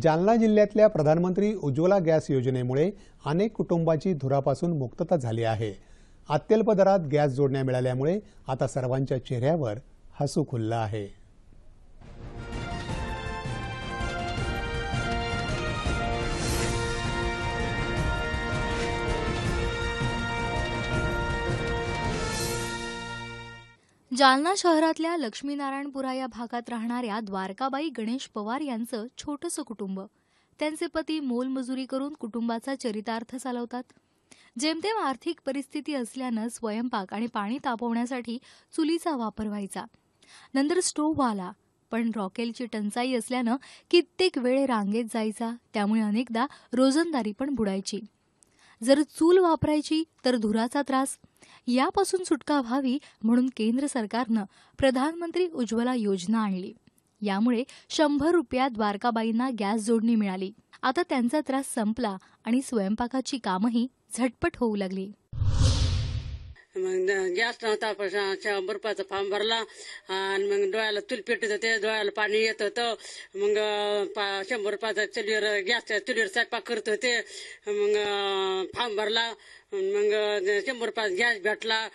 जालना जिल्ह्यातल्या प्रधानमंत्री उज्ज्वला गॅस योजनेमुळे अनेक कुटुंबाची धुरापासून मुक्तता झाली आहे अत्यल्प दरात गॅस जोडण्या मिळाल्यामुळे आता सर्वांच्या चेहऱ्यावर हसू खुललं आहे जालना शहरातल्या लक्ष्मीनारायणपुरा या भागात राहणाऱ्या द्वारकाबाई गणेश पवार यांचं छोटंसं कुटुंब त्यांचे पती मोलमजुरी करून कुटुंबाचा चरितार्थ चालवतात जेमतेम आर्थिक परिस्थिती असल्यानं स्वयंपाक आणि पाणी तापवण्यासाठी चुलीचा वापर व्हायचा नंतर स्टोव्ह आला पण रॉकेलची टंचाई असल्यानं कित्येक वेळ रांगेत जायचा त्यामुळे अनेकदा रोजंदारी पण बुडायची जर चूल वापरायची तर धुराचा त्रास यापासून सुटका व्हावी म्हणून केंद्र सरकारनं प्रधानमंत्री उज्ज्वला योजना आणली यामुळे शंभर रुपयात द्वारकाबाईंना गॅस जोडणी मिळाली आता त्यांचा त्रास संपला आणि स्वयंपाकाची कामही झटपट होऊ लागली मग गॅस नव्हता पण बर्फाचा फार्म भरला आणि मग डोळ्याला चुल पेटत होते डोळ्याला पाणी येत होतं मग शंभर रुपयाचा चुलीवर गॅसच्या चुलीवर स्वयंपाक करत होते मग फार्म भरला मग शंभर रुपयाचा गॅस भेटला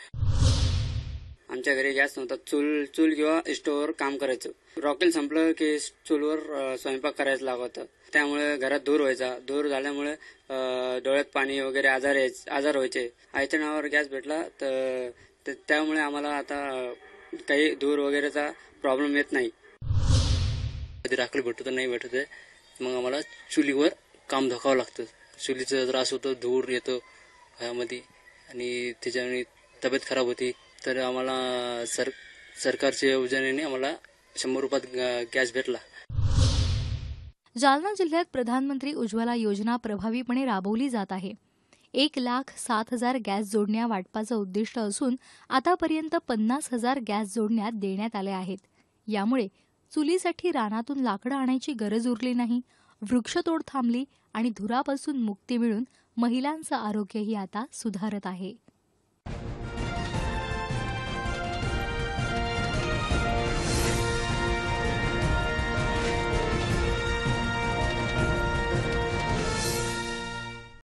आमच्या घरी गॅस नव्हता चूल चूल किंवा स्टोवर काम करायचं रॉकेल संपलं की चूलवर स्वयंपाक करायचं लागत त्यामुळे घरात धूर व्हायचा धूर झाल्यामुळे डोळ्यात पाणी वगैरे आजार आजार व्हायचे आईच्या नावावर गॅस भेटला तर त्यामुळे आम्हाला आता काही धूर वगैरेचा प्रॉब्लेम येत नाही कधी राखली भेटतो तर नाही भेटत मग आम्हाला चुलीवर काम धोकावं लागतं चुलीचं त्रास होतो धूर येतो घरामध्ये आणि त्याच्यामुळे तब्येत खराब होती तर आम्हाला सर सरकारच्या योजनेने आम्हाला शंभर रुपयात कॅश भेटला जालना जिल्ह्यात प्रधानमंत्री उज्ज्वला योजना प्रभावीपणे राबवली जात आहे एक लाख सात हजार गॅस जोडण्या वाटपाचं उद्दिष्ट असून आतापर्यंत पन्नास हजार गॅस जोडण्यात देण्यात आल्या आहेत यामुळे चुलीसाठी रानातून लाकडं आणायची गरज उरली नाही वृक्षतोड थांबली आणि धुरापासून मुक्ती मिळून महिलांचं आरोग्यही आता सुधारत आहे